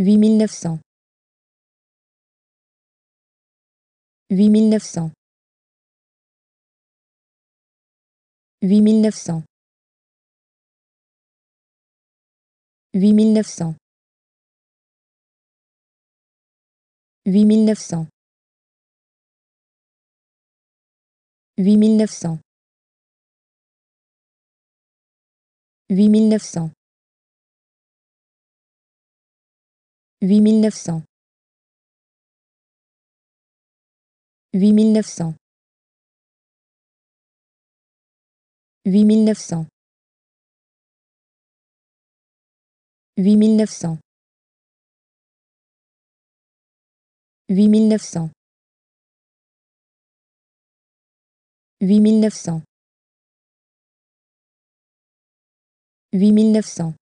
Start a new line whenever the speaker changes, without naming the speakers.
8900 8900 8900 8900 8900 8900 8900 8900 8900 8900 8900 8900 8900 8900